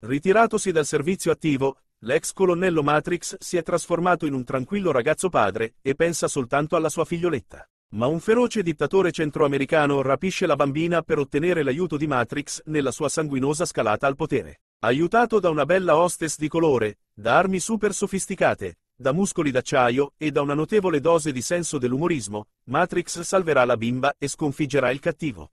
Ritiratosi dal servizio attivo, l'ex colonnello Matrix si è trasformato in un tranquillo ragazzo padre e pensa soltanto alla sua figlioletta. Ma un feroce dittatore centroamericano rapisce la bambina per ottenere l'aiuto di Matrix nella sua sanguinosa scalata al potere. Aiutato da una bella hostess di colore, da armi super sofisticate, da muscoli d'acciaio e da una notevole dose di senso dell'umorismo, Matrix salverà la bimba e sconfiggerà il cattivo.